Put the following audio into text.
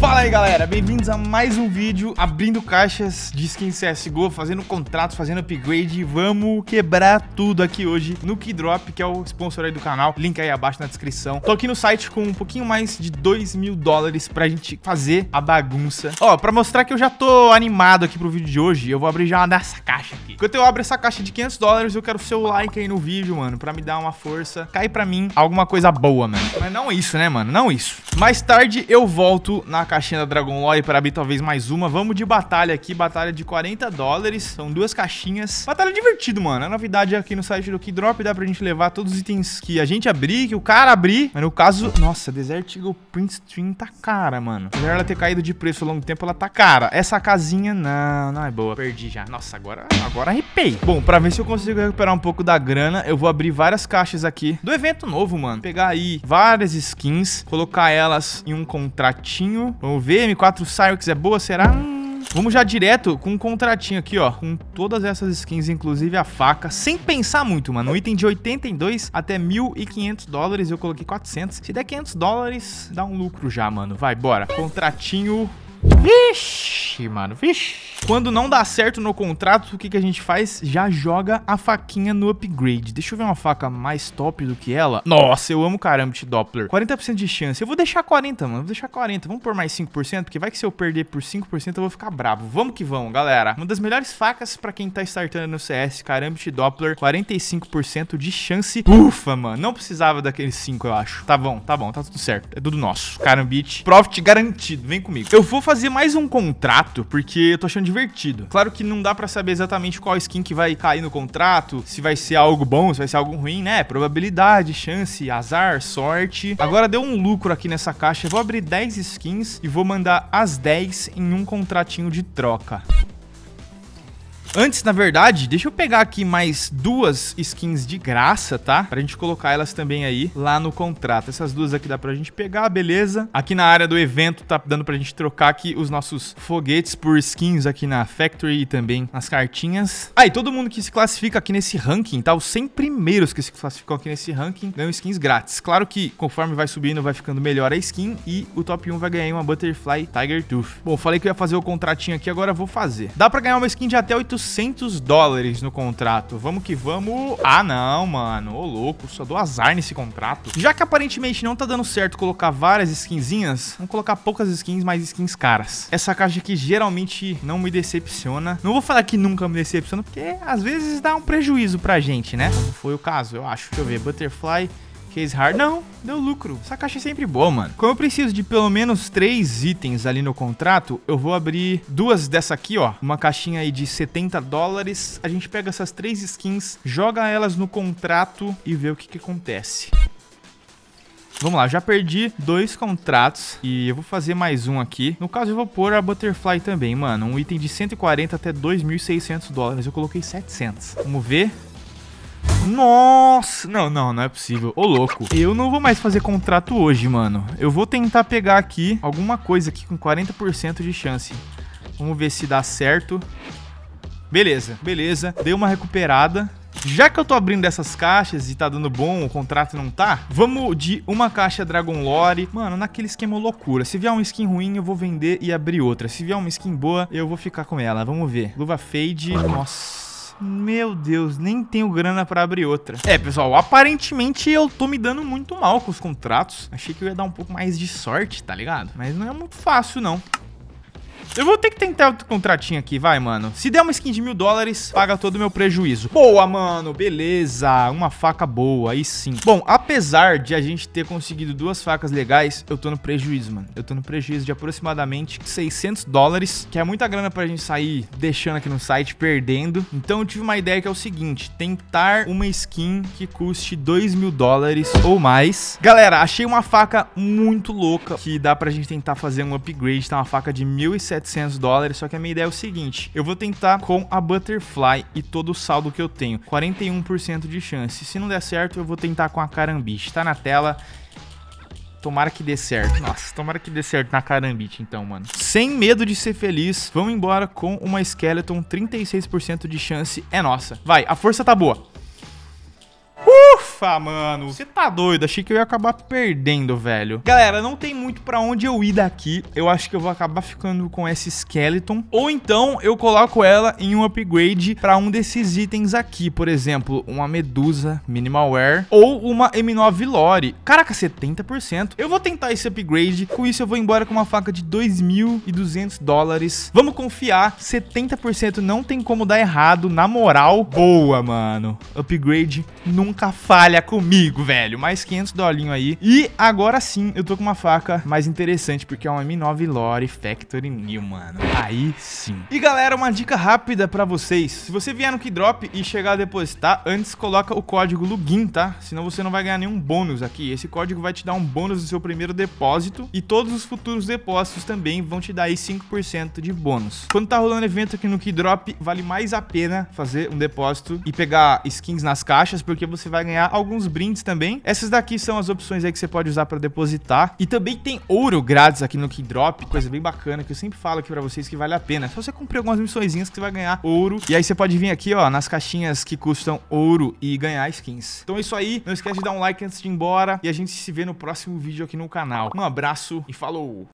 Fala aí galera, bem-vindos a mais um vídeo abrindo caixas de skin CSGO, fazendo contratos, fazendo upgrade Vamos quebrar tudo aqui hoje no Keydrop, que é o sponsor aí do canal Link aí abaixo na descrição Tô aqui no site com um pouquinho mais de 2 mil dólares pra gente fazer a bagunça Ó, pra mostrar que eu já tô animado aqui pro vídeo de hoje, eu vou abrir já uma dessa caixa aqui Enquanto eu abro essa caixa de 500 dólares, eu quero seu like aí no vídeo, mano, pra me dar uma força Cai pra mim alguma coisa boa, mano Mas não isso, né, mano, não isso Mais tarde eu volto na caixinha da Dragon Lore para abrir talvez mais uma. Vamos de batalha aqui, batalha de 40 dólares. São duas caixinhas. Batalha divertido, mano. A novidade aqui no site do Keydrop dá pra gente levar todos os itens que a gente abrir, que o cara abrir. Mas no caso... Nossa, Desert Eagle Print Stream tá cara, mano. Apesar ela ter caído de preço ao longo do tempo, ela tá cara. Essa casinha, não, não é boa. Perdi já. Nossa, agora, agora arrepei. Bom, pra ver se eu consigo recuperar um pouco da grana, eu vou abrir várias caixas aqui do evento novo, mano. Pegar aí várias skins, colocar elas em um contratinho Vamos ver, M4 Cyrix é boa, será? vamos já direto com um contratinho aqui, ó, com todas essas skins, inclusive a faca, sem pensar muito, mano. Um item de 82 até 1.500 dólares, eu coloquei 400. Se der 500 dólares, dá um lucro já, mano. Vai, bora. Contratinho Vixe, mano, vixe. Quando não dá certo no contrato, o que, que a gente faz? Já joga a faquinha no upgrade. Deixa eu ver uma faca mais top do que ela. Nossa, eu amo caramba de Doppler. 40% de chance. Eu vou deixar 40, mano. Vou deixar 40. Vamos por mais 5%, porque vai que se eu perder por 5%, eu vou ficar bravo. Vamos que vamos, galera. Uma das melhores facas pra quem tá startando no CS, Karambit Doppler, 45% de chance. Ufa, mano. Não precisava daqueles 5, eu acho. Tá bom, tá bom, tá tudo certo. É tudo nosso. Carambit. profit garantido. Vem comigo. Eu vou fazer fazer mais um contrato, porque eu tô achando divertido. Claro que não dá para saber exatamente qual skin que vai cair no contrato, se vai ser algo bom, se vai ser algo ruim, né? Probabilidade, chance, azar, sorte. Agora deu um lucro aqui nessa caixa. Eu vou abrir 10 skins e vou mandar as 10 em um contratinho de troca. Antes, na verdade, deixa eu pegar aqui mais duas skins de graça, tá? Pra gente colocar elas também aí lá no contrato. Essas duas aqui dá pra gente pegar, beleza. Aqui na área do evento tá dando pra gente trocar aqui os nossos foguetes por skins aqui na Factory e também nas cartinhas. Aí, ah, todo mundo que se classifica aqui nesse ranking, tá? Os 100 primeiros que se classificam aqui nesse ranking ganham skins grátis. Claro que conforme vai subindo, vai ficando melhor a skin e o top 1 vai ganhar uma Butterfly Tiger Tooth. Bom, falei que eu ia fazer o contratinho aqui, agora eu vou fazer. Dá pra ganhar uma skin de até 800 400 dólares no contrato. Vamos que vamos. Ah, não, mano. Ô, louco. Só dou azar nesse contrato. Já que aparentemente não tá dando certo colocar várias skinzinhas, vamos colocar poucas skins, mais skins caras. Essa caixa aqui geralmente não me decepciona. Não vou falar que nunca me decepciona, porque às vezes dá um prejuízo pra gente, né? Não foi o caso, eu acho. Deixa eu ver. Butterfly... Case hard, não, deu lucro. Essa caixa é sempre boa, mano. Como eu preciso de pelo menos três itens ali no contrato, eu vou abrir duas dessa aqui, ó. Uma caixinha aí de 70 dólares. A gente pega essas três skins, joga elas no contrato e vê o que, que acontece. Vamos lá, já perdi dois contratos e eu vou fazer mais um aqui. No caso, eu vou pôr a Butterfly também, mano. Um item de 140 até 2.600 dólares. Eu coloquei 700. Vamos ver nossa, não, não, não é possível. Ô, louco. Eu não vou mais fazer contrato hoje, mano. Eu vou tentar pegar aqui alguma coisa aqui com 40% de chance. Vamos ver se dá certo. Beleza, beleza. Dei uma recuperada. Já que eu tô abrindo essas caixas e tá dando bom, o contrato não tá, vamos de uma caixa Dragon Lore. Mano, naquele esquema loucura. Se vier uma skin ruim, eu vou vender e abrir outra. Se vier uma skin boa, eu vou ficar com ela. Vamos ver. Luva Fade. Nossa. Meu Deus, nem tenho grana pra abrir outra. É, pessoal, aparentemente eu tô me dando muito mal com os contratos. Achei que eu ia dar um pouco mais de sorte, tá ligado? Mas não é muito fácil, não. Eu vou ter que tentar outro contratinho aqui, vai, mano. Se der uma skin de mil dólares, paga todo o meu prejuízo. Boa, mano, beleza. Uma faca boa, aí sim. Bom, apesar de a gente ter conseguido duas facas legais, eu tô no prejuízo, mano. Eu tô no prejuízo de aproximadamente 600 dólares, que é muita grana pra gente sair deixando aqui no site, perdendo. Então eu tive uma ideia que é o seguinte, tentar uma skin que custe 2 mil dólares ou mais. Galera, achei uma faca muito louca que dá pra gente tentar fazer um upgrade, tá? Uma faca de 1.700 700 dólares, só que a minha ideia é o seguinte, eu vou tentar com a Butterfly e todo o saldo que eu tenho, 41% de chance. Se não der certo, eu vou tentar com a Carambit, Tá na tela, Tomara que dê certo. Nossa, tomara que dê certo na carambite, então, mano. Sem medo de ser feliz, vamos embora com uma Skeleton. 36% de chance é nossa. Vai, a força tá boa. FIFA, mano. Você tá doido? Achei que eu ia acabar perdendo, velho. Galera, não tem muito pra onde eu ir daqui. Eu acho que eu vou acabar ficando com essa Skeleton. Ou então eu coloco ela em um upgrade pra um desses itens aqui. Por exemplo, uma Medusa Minimal Wear ou uma M9 Lore. Caraca, 70%. Eu vou tentar esse upgrade. Com isso eu vou embora com uma faca de 2.200 dólares. Vamos confiar. 70% não tem como dar errado. Na moral, boa, mano. Upgrade nunca falha Trabalha comigo, velho. Mais 500 dolinho aí. E agora sim, eu tô com uma faca mais interessante, porque é uma M9 Lore Factory New, mano. Aí sim. E galera, uma dica rápida pra vocês. Se você vier no Keydrop e chegar a depositar, antes coloca o código LUGIN, tá? Senão você não vai ganhar nenhum bônus aqui. Esse código vai te dar um bônus no seu primeiro depósito e todos os futuros depósitos também vão te dar aí 5% de bônus. Quando tá rolando evento aqui no Keydrop, vale mais a pena fazer um depósito e pegar skins nas caixas, porque você vai ganhar alguns brindes também. Essas daqui são as opções aí que você pode usar para depositar. E também tem ouro grátis aqui no Keydrop, coisa bem bacana que eu sempre falo aqui para vocês que vale a pena. Só você cumprir algumas missõezinhas que você vai ganhar ouro. E aí você pode vir aqui, ó, nas caixinhas que custam ouro e ganhar skins. Então é isso aí. Não esquece de dar um like antes de ir embora. E a gente se vê no próximo vídeo aqui no canal. Um abraço e falou!